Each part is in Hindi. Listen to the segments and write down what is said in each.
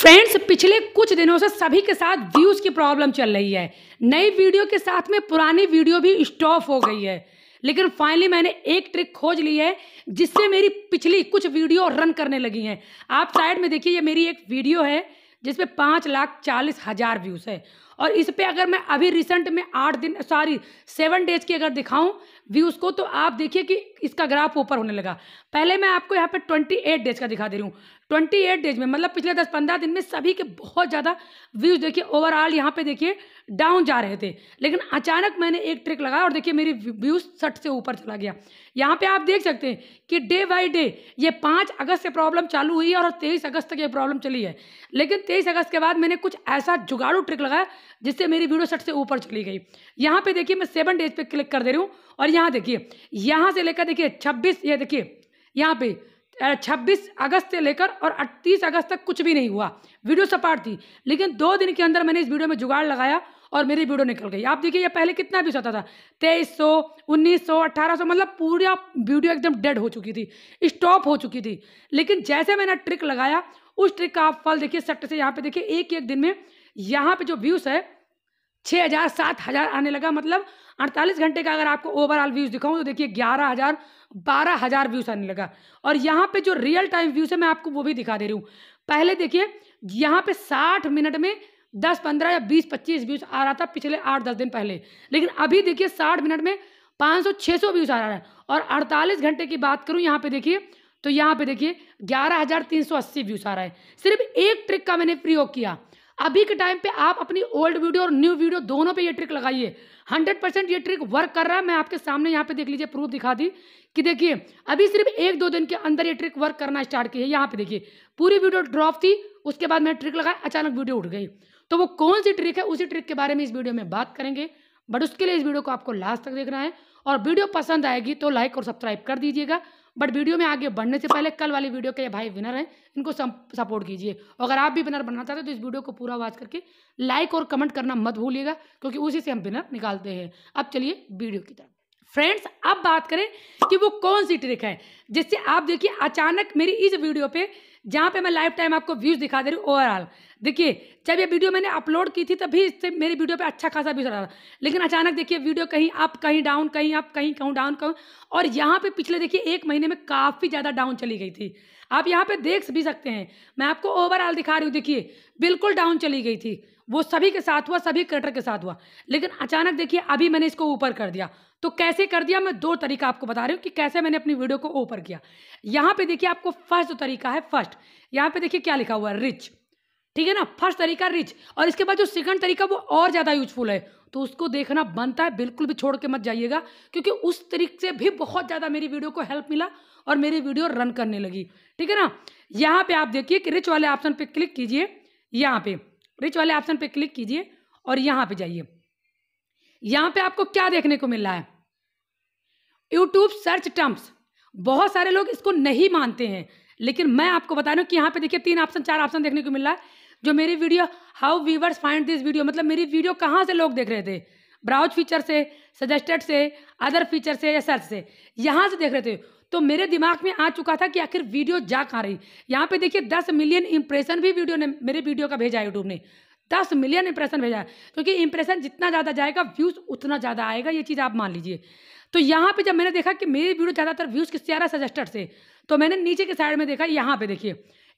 फ्रेंड्स पिछले कुछ दिनों से सभी के साथ व्यूज़ की प्रॉब्लम चल रही है नई वीडियो के साथ में पुरानी वीडियो भी स्टॉप हो गई है लेकिन फाइनली मैंने एक ट्रिक खोज ली है जिससे मेरी पिछली कुछ वीडियो रन करने लगी हैं आप साइड में देखिए ये मेरी एक वीडियो है जिसमें पाँच लाख चालीस हज़ार व्यूज़ है और इस पर अगर मैं अभी रिसेंट में आठ दिन सॉरी सेवन डेज की अगर दिखाऊं व्यूज़ को तो आप देखिए कि इसका ग्राफ ऊपर होने लगा पहले मैं आपको यहाँ पे ट्वेंटी एट डेज का दिखा दे रही हूँ ट्वेंटी एट डेज में मतलब पिछले दस पंद्रह दिन में सभी के बहुत ज़्यादा व्यूज़ देखिए ओवरऑल यहाँ पे देखिए डाउन जा रहे थे लेकिन अचानक मैंने एक ट्रिक लगाया और देखिए मेरी व्यूज़ सट से ऊपर चला गया यहाँ पे आप देख सकते हैं कि डे बाई डे ये पाँच अगस्त से प्रॉब्लम चालू हुई है और तेईस अगस्त तक ये प्रॉब्लम चली है लेकिन तेईस अगस्त के बाद मैंने कुछ ऐसा जुगाड़ू ट्रिक लगाया जिससे मेरी वीडियो सट से ऊपर चली गई यहाँ पे देखिए मैं सेवन डेज पे क्लिक कर दे रही हूँ और यहाँ देखिए यहाँ से लेकर देखिए छब्बीस ये देखिए यहाँ पे छब्बीस अगस्त से लेकर और अट्तीस अगस्त तक कुछ भी नहीं हुआ वीडियो सपाट थी लेकिन दो दिन के अंदर मैंने इस वीडियो में जुगाड़ लगाया और मेरी वीडियो निकल गई आप देखिए ये पहले कितना भी सोता था तेईस सौ उन्नीस सौ अट्ठारह सौ मतलब पूरा वीडियो एकदम डेड हो चुकी थी स्टॉप हो चुकी थी लेकिन जैसे मैंने ट्रिक लगाया उस ट्रिक का आप फल देखिए सट से यहाँ पे देखिए एक एक दिन में यहाँ पे जो व्यूज़ है छः हज़ार सात हज़ार आने लगा मतलब अड़तालीस घंटे का अगर आपको ओवरऑल व्यूज़ दिखाऊं तो देखिए ग्यारह हज़ार बारह हज़ार व्यूज़ आने लगा और यहाँ पे जो रियल टाइम व्यूज़ है मैं आपको वो भी दिखा दे रही हूँ पहले देखिए यहाँ पे साठ मिनट में दस पंद्रह या बीस पच्चीस व्यूज़ आ रहा था पिछले आठ दस दिन पहले लेकिन अभी देखिए साठ मिनट में पाँच सौ छः सौ व्यूज़ आ रहा है और अड़तालीस घंटे की बात करूँ यहाँ पे देखिए तो यहाँ पे देखिए ग्यारह हज़ार तीन सौ अस्सी व्यूज़ आ रहा है सिर्फ एक ट्रिक का मैंने प्रयोग किया अभी के टाइम पे आप अपनी ओल्ड वीडियो और न्यू वीडियो दोनों पे ये ट्रिक लगाइए हंड्रेड परसेंट ये ट्रिक वर्क कर रहा है मैं आपके सामने यहाँ पे देख लीजिए प्रूफ दिखा दी कि देखिए अभी सिर्फ एक दो दिन के अंदर ये ट्रिक वर्क करना स्टार्ट की है यहाँ पे देखिए पूरी वीडियो ड्रॉप थी उसके बाद मैंने ट्रिक लगाया अचानक वीडियो उठ गई तो वो कौन सी ट्रिक है उसी ट्रिक के बारे में इस वीडियो में बात करेंगे बट उसके लिए इस वीडियो को आपको लास्ट तक देखना है और वीडियो पसंद आएगी तो लाइक और सब्सक्राइब कर दीजिएगा बट वीडियो में आगे बढ़ने से पहले कल वाली वीडियो के ये भाई विनर हैं इनको सपोर्ट कीजिए अगर आप भी विनर बनना चाहते हो तो इस वीडियो को पूरा वाच करके लाइक और कमेंट करना मत भूलिएगा क्योंकि उसी से हम विनर निकालते हैं अब चलिए वीडियो की तरफ फ्रेंड्स अब बात करें कि वो कौन सी ट्रिक है जिससे आप देखिए अचानक मेरी इस वीडियो पे जहाँ पे मैं लाइफ टाइम आपको व्यूज़ दिखा दे रही हूँ ओवरऑल देखिए जब ये वीडियो मैंने अपलोड की थी तभी इससे मेरी वीडियो पे अच्छा खासा व्यूज आ रहा था लेकिन अचानक देखिए वीडियो कहीं अप कहीं डाउन कहीं अप कहीं कहूँ डाउन कहूँ और यहाँ पे पिछले देखिए एक महीने में काफ़ी ज़्यादा डाउन चली गई थी आप यहाँ पे देख भी सकते हैं मैं आपको ओवरऑल दिखा रही हूँ देखिए बिल्कुल डाउन चली गई थी वो सभी के साथ हुआ सभी क्रिएटर के साथ हुआ लेकिन अचानक देखिए अभी मैंने इसको ऊपर कर दिया तो कैसे कर दिया मैं दो तरीका आपको बता रही हूँ कि कैसे मैंने अपनी वीडियो को ऊपर किया यहाँ पे देखिए आपको फर्स्ट जो तरीका है फर्स्ट यहाँ पे देखिए क्या लिखा हुआ है रिच ठीक है ना फर्स्ट तरीका रिच और इसके बाद जो सेकंड तरीका वो और ज़्यादा यूजफुल है तो उसको देखना बनता है बिल्कुल भी छोड़ के मत जाइएगा क्योंकि उस तरीके से भी बहुत ज़्यादा मेरी वीडियो को हेल्प मिला और मेरी वीडियो रन करने लगी ठीक है ना यहाँ पे आप देखिए कि रिच वाले ऑप्शन पे क्लिक कीजिए यहाँ पे रिच वाले ऑप्शन पे क्लिक कीजिए और यहां पे जाइए यहां पे आपको क्या देखने को मिल रहा है यूट्यूब सर्च टर्म्स बहुत सारे लोग इसको नहीं मानते हैं लेकिन मैं आपको बता रहा हूं कि यहां पे देखिए तीन ऑप्शन चार ऑप्शन देखने को मिल रहा है जो मेरी video how viewers find this video मतलब मेरी वीडियो कहां से लोग देख रहे थे ब्राउज फीचर से सजेस्टेड से अदर फीचर से या सर्च से यहां से देख रहे थे तो मेरे दिमाग में आ चुका था कि आखिर वीडियो जा कहाँ रही यहाँ पे देखिए दस मिलियन इंप्रेशन भी वीडियो ने मेरे वीडियो का भेजा यूट्यूब ने दस मिलियन इंप्रेशन भेजा क्योंकि इंप्रेशन जितना ज़्यादा जाएगा व्यूज़ उतना ज़्यादा आएगा ये चीज़ आप मान लीजिए तो यहाँ पे जब मैंने देखा कि मेरी वीडियो ज़्यादातर व्यूज़ किससे आ रहा है सजेस्टर से तो मैंने नीचे के साइड में देखा यहाँ पे देखिए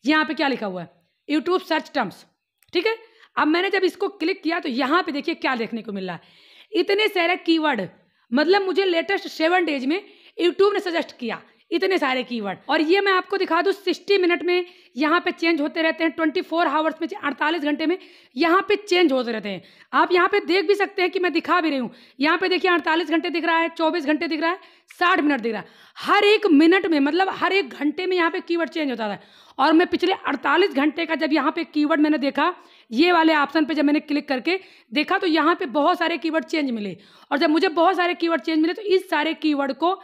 यहाँ पे क्या लिखा हुआ है यूट्यूब सर्च टर्म्स ठीक है अब मैंने जब इसको क्लिक किया तो यहाँ पे देखिए क्या देखने को मिल रहा है इतने सारे कीवर्ड मतलब मुझे लेटेस्ट सेवन डेज में यूट्यूब ने सजेस्ट किया इतने सारे कीवर्ड और ये मैं आपको दिखा दूँ सिक्सटी मिनट में यहाँ पे चेंज होते रहते हैं ट्वेंटी फोर आवर्स में अड़तालीस घंटे में यहाँ पे चेंज होते रहते हैं आप यहाँ पे देख भी सकते हैं कि मैं दिखा भी रही हूँ यहाँ पे देखिए अड़तालीस घंटे दिख रहा है चौबीस घंटे दिख रहा है साठ मिनट दिख रहा है हर एक मिनट में मतलब हर एक घंटे में यहाँ पे कीवर्ड चेंज होता था और मैं पिछले 48 घंटे का जब यहाँ पे कीवर्ड मैंने देखा ये वाले ऑप्शन पे जब मैंने क्लिक करके देखा तो यहाँ पे बहुत सारे कीवर्ड चेंज मिले और जब मुझे बहुत सारे कीवर्ड चेंज मिले तो इस सारे कीवर्ड को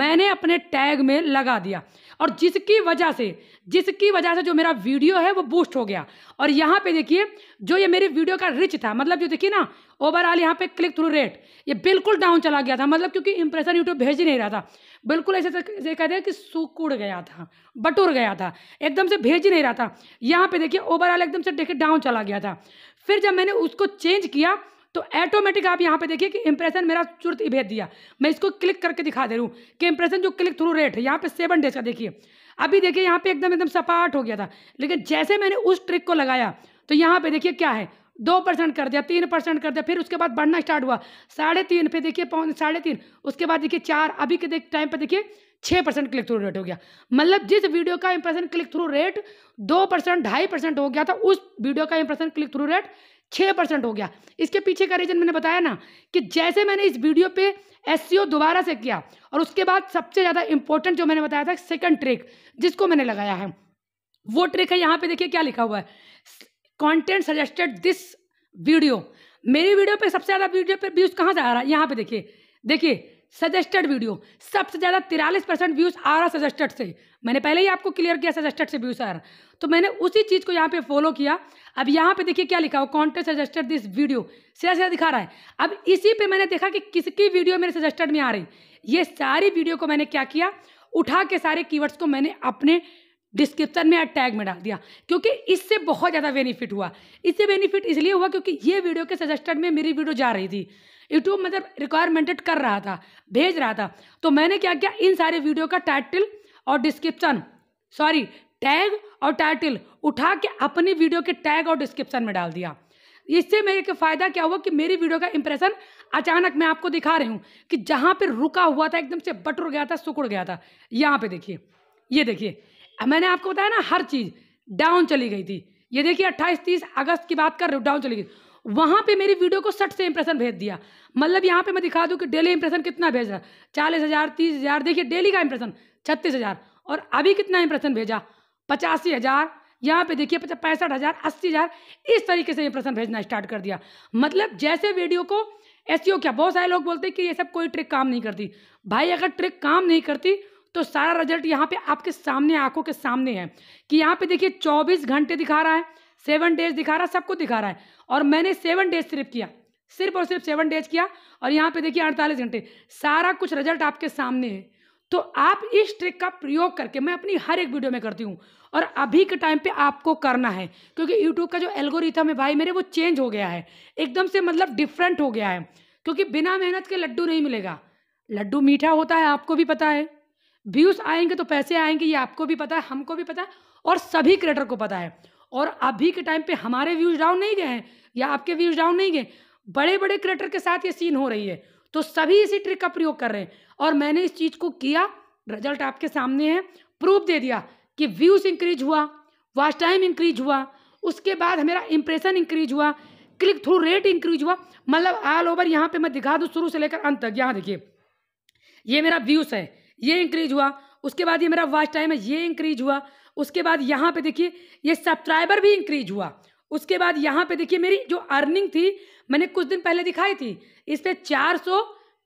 मैंने अपने टैग में लगा दिया और जिसकी वजह से जिसकी वजह से जो मेरा वीडियो है वो बूस्ट हो गया और यहाँ पे देखिए जो ये मेरी वीडियो का रिच था मतलब जो देखिए ना ओवरऑल यहाँ पे क्लिक थ्रू रेट ये बिल्कुल डाउन चला गया था मतलब क्योंकि इंप्रेशन यूट्यूब भेज ही नहीं रहा था बिल्कुल ऐसे कह दिया कि सुकुड़ गया था बटुर गया था एकदम से भेज ही नहीं रहा था यहाँ पे देखिए ओवरऑल एकदम से देखिए डाउन चला गया था फिर जब मैंने उसको चेंज किया तो ऑटोमेटिक आप यहाँ पे देखिए कि इंप्रेशन मेरा चुर्त भेज दिया मैं इसको क्लिक करके दिखा दे रहा हूँ कि इंप्रेशन जो क्लिक थ्रू रेट है यहाँ पे सेवन डेज का देखिए अभी देखिए यहाँ पे एकदम एकदम सपाट हो गया था लेकिन जैसे मैंने उस ट्रिक को लगाया तो यहाँ पे देखिए क्या है दो परसेंट कर दिया तीन परसेंट कर दिया फिर उसके बाद बढ़ना स्टार्ट हुआ साढ़े तीन पे देखिए पौन साढ़े तीन उसके बाद देखिए चार अभी के देख टाइम पे देखिए छः परसेंट क्लिक थ्रू रेट हो गया मतलब जिस वीडियो का इंप्रेशन क्लिक थ्रू रेट दो परसेंट ढाई परसेंट हो गया था उस वीडियो का इंप्रेशन क्लिक थ्रू रेट छः परसेंट हो गया इसके पीछे का रीज़न मैंने बताया ना कि जैसे मैंने इस वीडियो पे एस e दोबारा से किया और उसके बाद सबसे ज़्यादा इंपॉर्टेंट जो मैंने बताया था सेकेंड ट्रिक जिसको मैंने लगाया है वो ट्रिक है यहाँ पे देखिए क्या लिखा हुआ है कॉन्टेंट सजेस्टेड दिस वीडियो मेरी वीडियो पे सबसे ज़्यादा वीडियो पे व्यूज़ कहाँ से आ रहा है यहाँ पे देखिए देखिए सजेस्टेड वीडियो सबसे ज़्यादा तिरालीस परसेंट व्यूज़ आ रहा सजेस्टेड से मैंने पहले ही आपको क्लियर किया सजेस्टेड से व्यूज़ आ रहा तो मैंने उसी चीज़ को यहाँ पे फॉलो किया अब यहाँ पे देखिए क्या लिखा हो कॉन्टेंट सजेस्टेड दिस वीडियो सीधा सीधा दिखा रहा है अब इसी पे मैंने देखा कि किसकी वीडियो मेरे सजेस्टेड में आ रही ये सारी वीडियो को मैंने क्या किया उठा के सारे कीवर्ड्स को मैंने अपने डिस्क्रिप्शन में या टैग में डाल दिया क्योंकि इससे बहुत ज़्यादा बेनिफिट हुआ इससे बेनिफिट इसलिए हुआ क्योंकि ये वीडियो के सजेस्टेड में मेरी वीडियो जा रही थी यूट्यूब मतलब रिक्वायरमेंटेड कर रहा था भेज रहा था तो मैंने क्या किया इन सारे वीडियो का टाइटल और डिस्क्रिप्शन सॉरी टैग और टाइटल उठा के अपनी वीडियो के टैग और डिस्क्रिप्शन में डाल दिया इससे मेरे के फ़ायदा क्या हुआ कि मेरी वीडियो का इंप्रेशन अचानक मैं आपको दिखा रही हूँ कि जहाँ पर रुका हुआ था एकदम से बटर गया था सुकुड़ गया था यहाँ पे देखिए ये देखिए मैंने आपको बताया ना हर चीज़ डाउन चली गई थी ये देखिए अट्ठाईस तीस अगस्त की बात कर रहे हो डाउन चली गई वहाँ पे मेरी वीडियो को सट से इंप्रेशन भेज दिया मतलब यहाँ पे मैं दिखा दूँ कि डेली इंप्रेशन कितना भेज रहा चालीस हज़ार तीस हज़ार देखिए डेली का इंप्रेशन छत्तीस हज़ार और अभी कितना इंप्रेशन भेजा पचासी हज़ार यहाँ पे देखिए पैंसठ हज़ार अस्सी हज़ार इस तरीके से इंप्रेशन भेजना स्टार्ट कर दिया मतलब जैसे वीडियो को एस e क्या बहुत सारे लोग बोलते हैं कि ये सब कोई ट्रिक काम नहीं करती भाई अगर ट्रिक काम नहीं करती तो सारा रिजल्ट यहाँ पे आपके सामने आंखों के सामने है कि यहाँ पे देखिए 24 घंटे दिखा रहा है सेवन डेज दिखा रहा है सबको दिखा रहा है और मैंने सेवन डेज सिर्फ किया सिर्फ और सिर्फ सेवन डेज किया और यहाँ पे देखिए अड़तालीस घंटे सारा कुछ रिजल्ट आपके सामने है तो आप इस ट्रिक का प्रयोग करके मैं अपनी हर एक वीडियो में करती हूँ और अभी के टाइम पे आपको करना है क्योंकि यूट्यूब का जो एल्गोरिथम है भाई मेरे वो चेंज हो गया है एकदम से मतलब डिफरेंट हो गया है क्योंकि बिना मेहनत के लड्डू नहीं मिलेगा लड्डू मीठा होता है आपको भी पता है व्यूज आएंगे तो पैसे आएंगे ये आपको भी पता है हमको भी पता है और सभी क्रिएटर को पता है और अभी के टाइम पे हमारे व्यूज डाउन नहीं गए हैं या आपके व्यूज डाउन नहीं गए बड़े बड़े क्रिएटर के साथ ये सीन हो रही है तो सभी इसी ट्रिक का प्रयोग कर रहे हैं और मैंने इस चीज़ को किया रिजल्ट आपके सामने है प्रूफ दे दिया कि व्यूज़ इंक्रीज हुआ वॉच टाइम इंक्रीज हुआ उसके बाद मेरा इंप्रेशन इंक्रीज हुआ क्लिक थ्रू रेट इंक्रीज हुआ मतलब ऑल ओवर यहाँ पे मैं दिखा दूँ शुरू से लेकर अंत तक यहाँ देखिए ये मेरा व्यूज़ है ये इंक्रीज हुआ उसके बाद ये मेरा वॉच टाइम है ये इंक्रीज हुआ उसके बाद यहाँ पे देखिए ये सब्सक्राइबर भी इंक्रीज हुआ उसके बाद यहाँ पे देखिए मेरी जो अर्निंग थी मैंने कुछ दिन पहले दिखाई थी इस पर चार सौ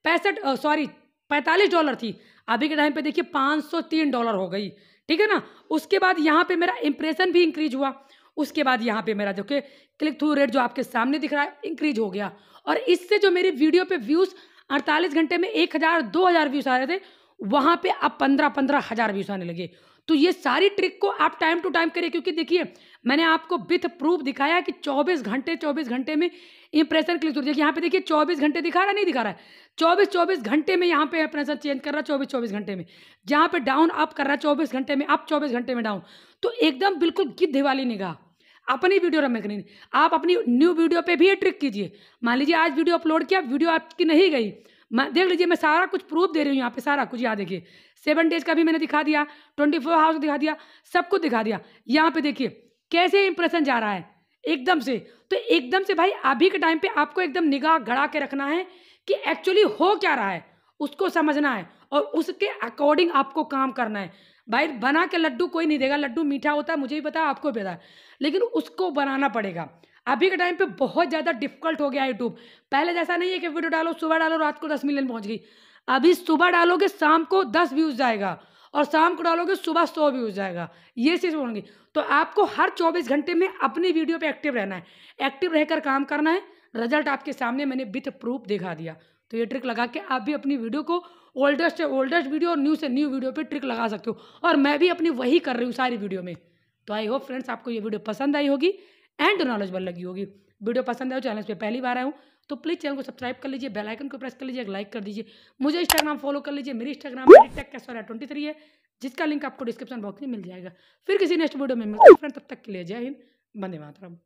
पैंसठ सॉरी पैंतालीस डॉलर थी अभी के टाइम पे देखिए पाँच सौ तीन डॉलर हो गई ठीक है ना उसके बाद यहाँ पे मेरा इंप्रेशन भी इंक्रीज हुआ उसके बाद यहाँ पे मेरा देखिए क्लिक थ्रू रेट जो आपके सामने दिख रहा है इंक्रीज हो गया और इससे जो मेरी वीडियो पे व्यूज़ अड़तालीस घंटे में एक हज़ार दो हज़ार व्यूज़ आ रहे थे वहां पे आप पंद्रह पंद्रह हज़ार व्यूज आने लगे तो ये सारी ट्रिक को आप टाइम टू टाइम करें क्योंकि देखिए मैंने आपको विथ प्रूफ दिखाया कि 24 घंटे 24 घंटे में इंप्रेशन क्लिक देखिए यहाँ पे देखिए 24 घंटे दिखा रहा नहीं दिखा रहा है 24 24 घंटे में यहाँ पे इंप्रेशन चेंज कर रहा है 24 24 घंटे में जहाँ पे डाउन अप कर रहा है चौबीस घंटे में अप चौबीस घंटे में डाउन तो एकदम बिल्कुल गिद्ध वाली निगाह अपनी वीडियो रमे नहीं आप अपनी न्यू वीडियो पर भी ये ट्रिक कीजिए मान लीजिए आज वीडियो अपलोड किया वीडियो आपकी नहीं गई मैं देख लीजिए मैं सारा कुछ प्रूफ दे रही हूँ यहाँ पे सारा कुछ यहाँ देखिए सेवन डेज का भी मैंने दिखा दिया ट्वेंटी फोर हाउस दिखा दिया सब कुछ दिखा दिया यहाँ पे देखिए कैसे इंप्रेशन जा रहा है एकदम से तो एकदम से भाई अभी के टाइम पे आपको एकदम निगाह गड़ा के रखना है कि एक्चुअली हो क्या रहा है उसको समझना है और उसके अकॉर्डिंग आपको काम करना है भाई बना के लड्डू कोई नहीं देगा लड्डू मीठा होता है मुझे भी पता है आपको भी पता है लेकिन उसको बनाना पड़ेगा अभी के टाइम पे बहुत ज़्यादा डिफिकल्ट हो गया यूट्यूब पहले जैसा नहीं है कि वीडियो डालो सुबह डालो रात को दस मिलियन पहुँच गई अभी सुबह डालोगे शाम को दस व्यूज़ जाएगा और शाम को डालोगे सुबह सौ व्यूज जाएगा ये चीज़ होंगी तो आपको हर चौबीस घंटे में अपनी वीडियो पर एक्टिव रहना है एक्टिव रहकर काम करना है रिजल्ट आपके सामने मैंने विथ प्रूफ दिखा दिया तो ये ट्रिक लगा के आप भी अपनी वीडियो को ओल्डेस्ट से ओल्डेस्ट वीडियो और न्यू से न्यू वीडियो पे ट्रिक लगा सकते हो और मैं भी अपनी वही कर रही हूँ सारी वीडियो में तो आई होप फ्रेंड्स आपको ये वीडियो पसंद आई होगी एंड नॉलेजबल लगी होगी वीडियो पसंद आए चैनल पर पहली बार आया हूँ तो प्लीज़ चैनल को सब्सक्राइब कर लीजिए बेल आइकन को प्रेस कर लीजिए एक लाइक कर दीजिए मुझे इंस्टाग्राम फॉलो कर लीजिए मेरी इंस्टाग्राम टेक का सौ ट्वेंटी थ्री है जिसका लिंक आपको डिस्क्रिप्शन बॉक्स में मिल जाएगा फिर किसी नेक्स्ट वीडियो में मिलते हैं फ्रेंड तब तक के लिए जय हिंद बंदे मातरम